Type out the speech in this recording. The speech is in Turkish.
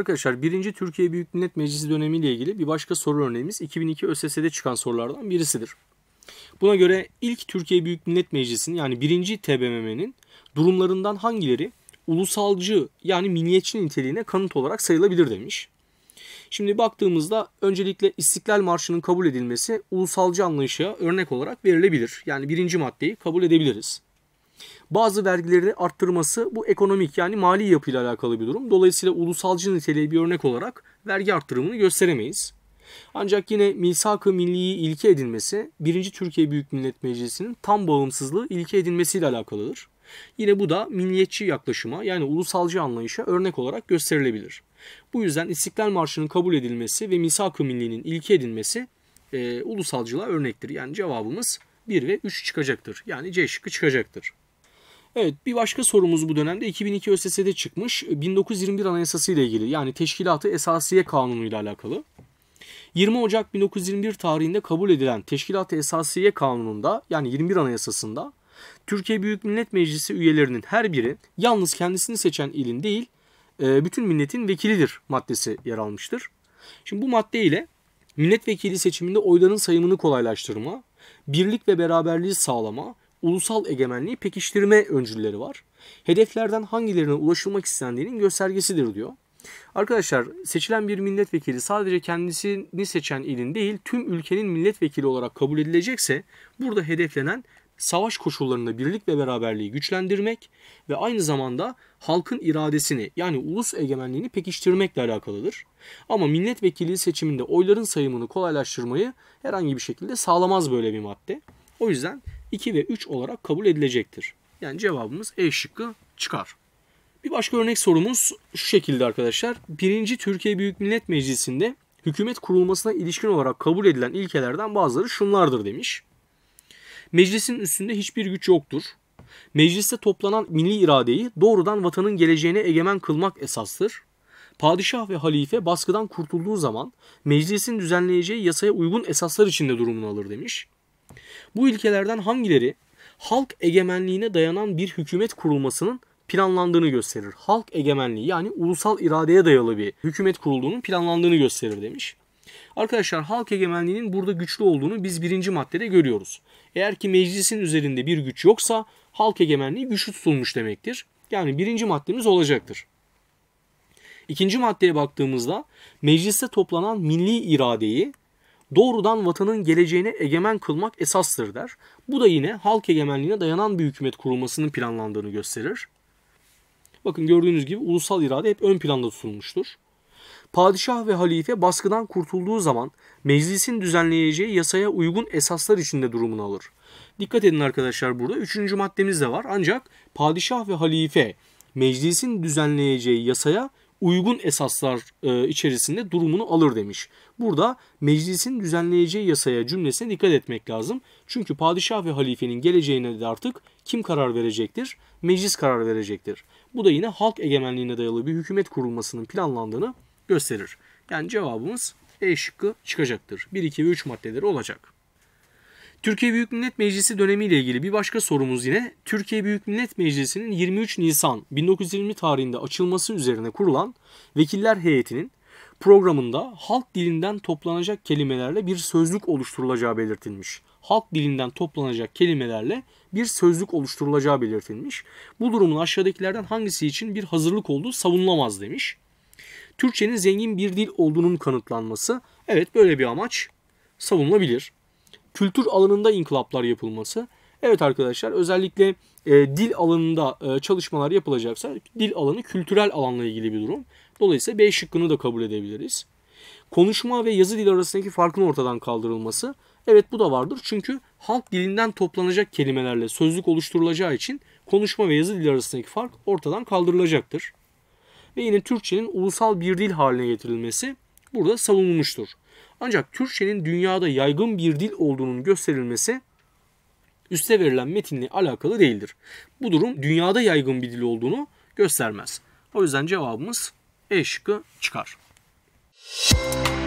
Arkadaşlar birinci Türkiye Büyük Millet Meclisi dönemiyle ilgili bir başka soru örneğimiz 2002 ÖSS'de çıkan sorulardan birisidir. Buna göre ilk Türkiye Büyük Millet Meclisi'nin yani birinci TBMM'nin durumlarından hangileri ulusalcı yani milliyetçi niteliğine kanıt olarak sayılabilir demiş. Şimdi baktığımızda öncelikle İstiklal Marşı'nın kabul edilmesi ulusalcı anlayışa örnek olarak verilebilir. Yani birinci maddeyi kabul edebiliriz. Bazı vergileri arttırması bu ekonomik yani mali yapıyla alakalı bir durum. Dolayısıyla ulusalcı niteliği bir örnek olarak vergi arttırımını gösteremeyiz. Ancak yine misak-ı milliyi ilke edinmesi 1. Türkiye Büyük Millet Meclisi'nin tam bağımsızlığı ilke edinmesiyle alakalıdır. Yine bu da milliyetçi yaklaşıma yani ulusalcı anlayışa örnek olarak gösterilebilir. Bu yüzden İstiklal Marşı'nın kabul edilmesi ve misak-ı millinin ilke edilmesi e, ulusalcılığa örnektir. Yani cevabımız 1 ve 3 çıkacaktır. Yani C şıkkı çıkacaktır. Evet bir başka sorumuz bu dönemde 2002 ÖSS'de çıkmış 1921 Anayasası ile ilgili yani Teşkilatı Esasiye Kanunu ile alakalı. 20 Ocak 1921 tarihinde kabul edilen Teşkilat-ı Esasiye Kanunu'nda yani 21 Anayasası'nda Türkiye Büyük Millet Meclisi üyelerinin her biri yalnız kendisini seçen ilin değil e, bütün milletin vekilidir maddesi yer almıştır. Şimdi bu madde ile milletvekili seçiminde oyların sayımını kolaylaştırma, birlik ve beraberliği sağlama, ulusal egemenliği pekiştirme öncülleri var. Hedeflerden hangilerine ulaşılmak istendiğinin göstergesidir diyor. Arkadaşlar seçilen bir milletvekili sadece kendisini seçen ilin değil tüm ülkenin milletvekili olarak kabul edilecekse burada hedeflenen savaş koşullarında birlik ve beraberliği güçlendirmek ve aynı zamanda halkın iradesini yani ulus egemenliğini pekiştirmekle alakalıdır. Ama milletvekili seçiminde oyların sayımını kolaylaştırmayı herhangi bir şekilde sağlamaz böyle bir madde. O yüzden 2 ve 3 olarak kabul edilecektir. Yani cevabımız E şıkkı çıkar. Bir başka örnek sorumuz şu şekilde arkadaşlar. Birinci Türkiye Büyük Millet Meclisi'nde hükümet kurulmasına ilişkin olarak kabul edilen ilkelerden bazıları şunlardır demiş. Meclisin üstünde hiçbir güç yoktur. Mecliste toplanan milli iradeyi doğrudan vatanın geleceğine egemen kılmak esastır. Padişah ve halife baskıdan kurtulduğu zaman meclisin düzenleyeceği yasaya uygun esaslar içinde durumunu alır demiş. Bu ilkelerden hangileri halk egemenliğine dayanan bir hükümet kurulmasının planlandığını gösterir. Halk egemenliği yani ulusal iradeye dayalı bir hükümet kurulduğunun planlandığını gösterir demiş. Arkadaşlar halk egemenliğinin burada güçlü olduğunu biz birinci maddede görüyoruz. Eğer ki meclisin üzerinde bir güç yoksa halk egemenliği güçlü tutulmuş demektir. Yani birinci maddemiz olacaktır. İkinci maddeye baktığımızda mecliste toplanan milli iradeyi doğrudan vatanın geleceğine egemen kılmak esastır der. Bu da yine halk egemenliğine dayanan bir hükümet kurulmasının planlandığını gösterir. Bakın gördüğünüz gibi ulusal irade hep ön planda tutulmuştur. Padişah ve halife baskıdan kurtulduğu zaman meclisin düzenleyeceği yasaya uygun esaslar içinde durumunu alır. Dikkat edin arkadaşlar burada 3. maddemiz de var ancak padişah ve halife meclisin düzenleyeceği yasaya uygun esaslar e, içerisinde durumunu alır demiş. Burada meclisin düzenleyeceği yasaya cümlesine dikkat etmek lazım. Çünkü padişah ve halifenin geleceğine de artık kim karar verecektir? Meclis karar verecektir. Bu da yine halk egemenliğine dayalı bir hükümet kurulmasının planlandığını gösterir. Yani cevabımız E şıkkı çıkacaktır. 1, 2 ve 3 maddeleri olacak. Türkiye Büyük Millet Meclisi dönemiyle ilgili bir başka sorumuz yine Türkiye Büyük Millet Meclisi'nin 23 Nisan 1920 tarihinde açılması üzerine kurulan vekiller heyetinin programında halk dilinden toplanacak kelimelerle bir sözlük oluşturulacağı belirtilmiş. Halk dilinden toplanacak kelimelerle bir sözlük oluşturulacağı belirtilmiş. Bu durumun aşağıdakilerden hangisi için bir hazırlık olduğu savunulamaz demiş. Türkçenin zengin bir dil olduğunun kanıtlanması evet böyle bir amaç savunulabilir kültür alanında inkılaplar yapılması. Evet arkadaşlar özellikle e, dil alanında e, çalışmalar yapılacaksa dil alanı kültürel alanla ilgili bir durum. Dolayısıyla B şıkkını da kabul edebiliriz. Konuşma ve yazı dili arasındaki farkın ortadan kaldırılması. Evet bu da vardır çünkü halk dilinden toplanacak kelimelerle sözlük oluşturulacağı için konuşma ve yazı dili arasındaki fark ortadan kaldırılacaktır. Ve yine Türkçenin ulusal bir dil haline getirilmesi burada savunulmuştur. Ancak Türkçe'nin dünyada yaygın bir dil olduğunun gösterilmesi üste verilen metinle alakalı değildir. Bu durum dünyada yaygın bir dil olduğunu göstermez. O yüzden cevabımız E şıkkı çıkar. Müzik